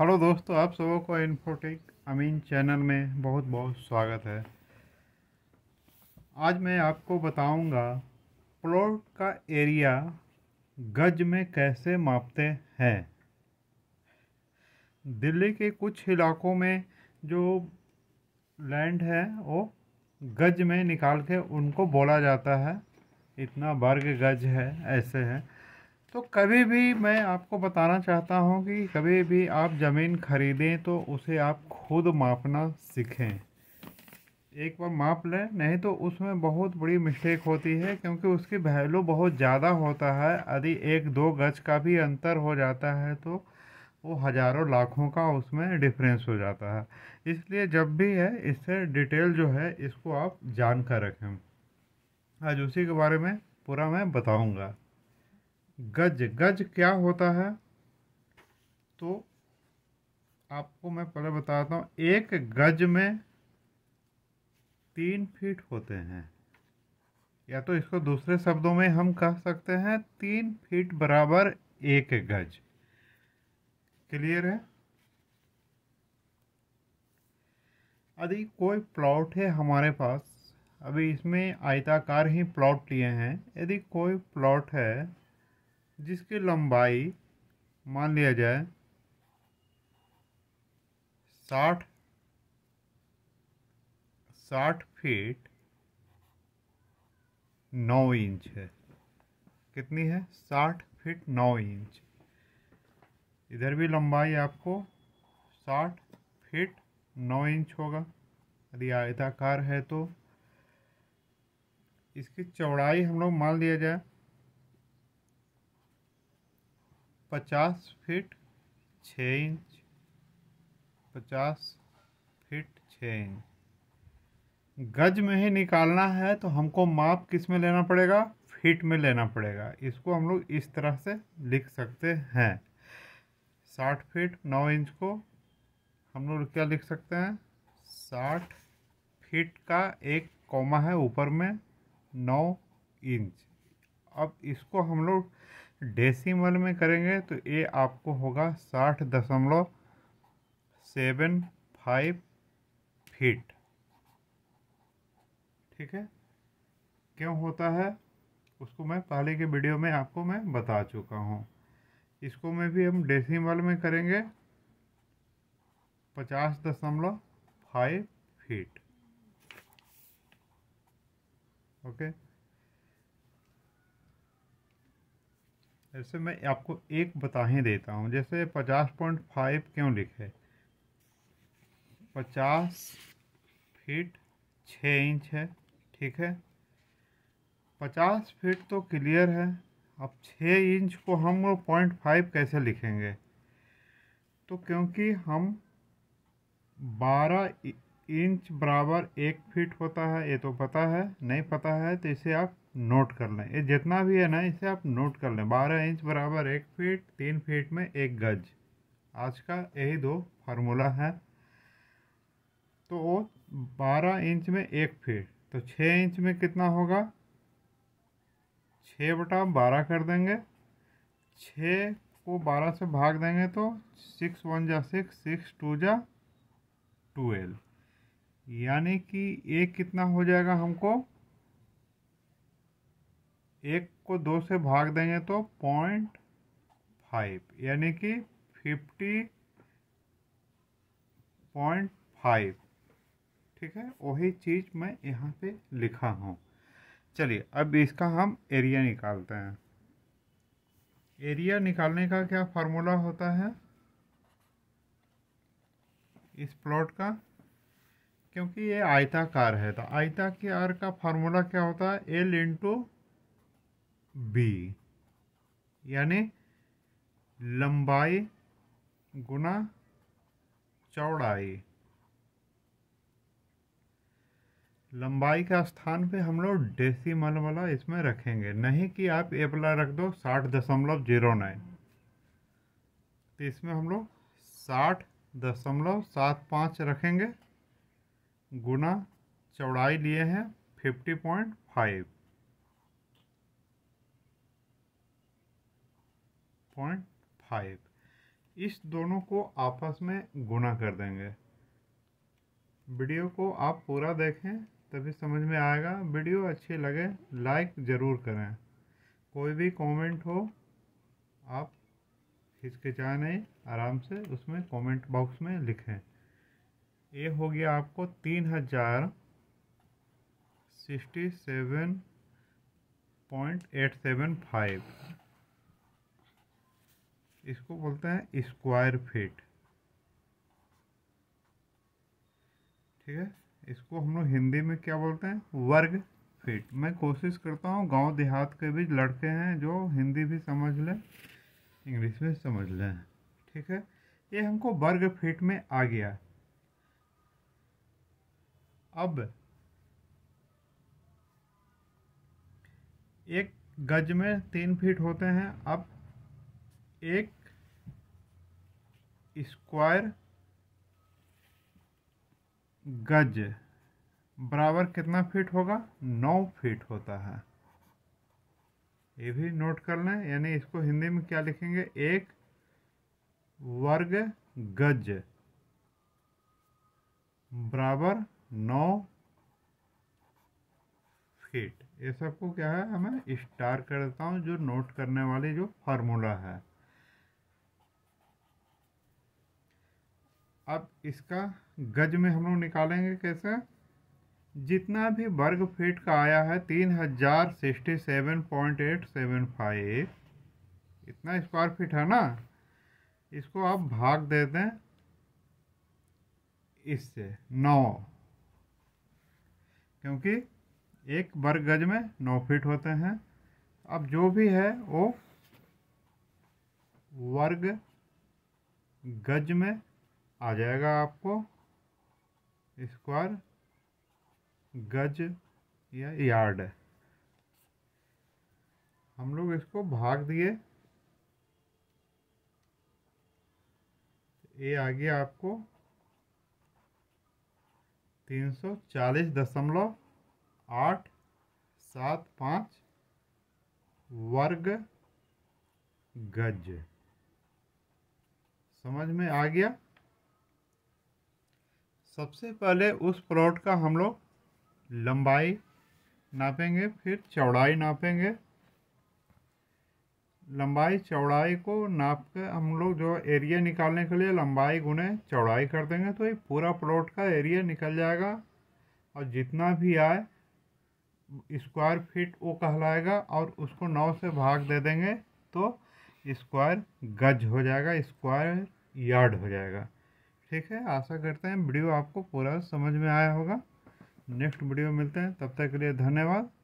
Hello दोस्तों आप सबों को इन्फोटेक अमीन चैनल में बहुत बहुत स्वागत है आज मैं आपको बताऊंगा प्लॉट का एरिया गज में कैसे मापते हैं दिल्ली के कुछ इलाकों में जो लैंड है वो गज में निकाल के उनको बोला जाता है इतना वर्ग गज है ऐसे है तो कभी भी मैं आपको बताना चाहता हूँ कि कभी भी आप ज़मीन खरीदें तो उसे आप खुद मापना सीखें एक बार माप लें नहीं तो उसमें बहुत बड़ी मिस्टेक होती है क्योंकि उसकी वैल्यू बहुत ज़्यादा होता है यदि एक दो गज का भी अंतर हो जाता है तो वो हज़ारों लाखों का उसमें डिफरेंस हो जाता है इसलिए जब भी है इससे डिटेल जो है इसको आप जान कर रखें आज उसी के बारे में पूरा मैं बताऊँगा गज गज क्या होता है तो आपको मैं पहले बताता हूँ एक गज में तीन फीट होते हैं या तो इसको दूसरे शब्दों में हम कह सकते हैं तीन फीट बराबर एक गज क्लियर है यदि कोई प्लॉट है हमारे पास अभी इसमें आयताकार ही प्लॉट लिए हैं यदि कोई प्लॉट है जिसकी लंबाई मान लिया जाए साठ साठ फीट नौ इंच है कितनी है साठ फीट नौ इंच इधर भी लंबाई आपको साठ फीट नौ इंच होगा यदि आयताकार है तो इसकी चौड़ाई हम लोग मान लिया जाए पचास फीट छः इंच पचास फीट छः इंच गज में ही निकालना है तो हमको माप किस में लेना पड़ेगा फीट में लेना पड़ेगा इसको हम लोग इस तरह से लिख सकते हैं साठ फीट नौ इंच को हम लोग क्या लिख सकते हैं साठ फीट का एक कोमा है ऊपर में नौ इंच अब इसको हम लोग डेसिमल में करेंगे तो ये आपको होगा साठ दशमलव सेवन फाइव फीट ठीक है क्यों होता है उसको मैं पहले के वीडियो में आपको मैं बता चुका हूँ इसको में भी हम डेसिमल में करेंगे पचास दशमलव फाइव फीट ओके okay? ऐसे मैं आपको एक बता ही देता हूँ जैसे पचास पॉइंट फाइव क्यों लिखे पचास फीट छः इंच है ठीक है पचास फीट तो क्लियर है अब छः इंच को हम पॉइंट फाइव कैसे लिखेंगे तो क्योंकि हम बारह इंच बराबर एक फीट होता है ये तो पता है नहीं पता है तो इसे आप नोट कर लें ये जितना भी है ना इसे आप नोट कर लें बारह इंच बराबर एक फीट तीन फीट में एक गज आज का यही दो फार्मूला है तो वो बारह इंच में एक फीट तो छः इंच में कितना होगा छः बटा बारह कर देंगे छः को बारह से भाग देंगे तो सिक्स वन जा सिक्स सिक्स टू जा ट्वेल्व यानी कि एक कितना हो जाएगा हमको एक को दो से भाग देंगे तो पॉइंट फाइव यानी कि फिफ्टी पॉइंट फाइव ठीक है वही चीज़ मैं यहाँ पे लिखा हूँ चलिए अब इसका हम एरिया निकालते हैं एरिया निकालने का क्या फार्मूला होता है इस प्लॉट का क्योंकि ये आयताकार है तो आयताकार का फार्मूला क्या होता है एल इंटू बी यानी लंबाई गुना चौड़ाई लंबाई का स्थान पे हम लोग डेसीमल वाला इसमें रखेंगे नहीं कि आप एपला रख दो साठ दशमलव जीरो नाइन तो इसमें हम लोग साठ दशमलव सात पाँच रखेंगे गुना चौड़ाई लिए हैं fifty point five point five इस दोनों को आपस में गुना कर देंगे वीडियो को आप पूरा देखें तभी समझ में आएगा वीडियो अच्छी लगे लाइक ज़रूर करें कोई भी कमेंट हो आप हिचकिचाए नहीं आराम से उसमें कमेंट बॉक्स में लिखें ये हो गया आपको तीन हज़ार sixty seven point eight seven five इसको बोलते हैं स्क्वायर फीट ठीक है इसको हम लोग हिंदी में क्या बोलते हैं वर्ग फीट मैं कोशिश करता हूँ गांव देहात के भी लड़के हैं जो हिंदी भी समझ लें इंग्लिश भी समझ लें ठीक है ये हमको वर्ग फीट में आ गया अब एक गज में तीन फीट होते हैं अब एक स्क्वायर गज बराबर कितना फीट होगा नौ फीट होता है ये भी नोट कर लें यानी इसको हिंदी में क्या लिखेंगे एक वर्ग गज बराबर नौ फीट ये सबको क्या है हमें स्टार कर देता हूँ जो नोट करने वाली जो फार्मूला है अब इसका गज में हम लोग निकालेंगे कैसे जितना भी वर्ग फीट का आया है तीन हजार sixty seven point eight seven five इतना स्क्वायर फीट है ना इसको आप भाग दे दें इससे नौ क्योंकि एक वर्ग गज में नौ फीट होते हैं अब जो भी है वो वर्ग गज में आ जाएगा आपको स्क्वायर गज या यार्ड है हम लोग इसको भाग दिए ये आ गया आपको तीन सौ चालीस दशमलव आठ सात पाँच वर्ग गज समझ में आ गया सबसे पहले उस प्लॉट का हम लोग लंबाई नापेंगे फिर चौड़ाई नापेंगे लंबाई चौड़ाई को नाप के हम लोग जो एरिया निकालने के लिए लंबाई गुने चौड़ाई कर देंगे तो ये पूरा प्लॉट का एरिया निकल जाएगा और जितना भी आए स्क्वायर फीट वो कहलाएगा और उसको नौ से भाग दे देंगे तो स्क्वायर गज हो जाएगा स्क्वायर यार्ड हो जाएगा ठीक है आशा करते हैं वीडियो आपको पूरा समझ में आया होगा नेक्स्ट वीडियो मिलते हैं तब तक के लिए धन्यवाद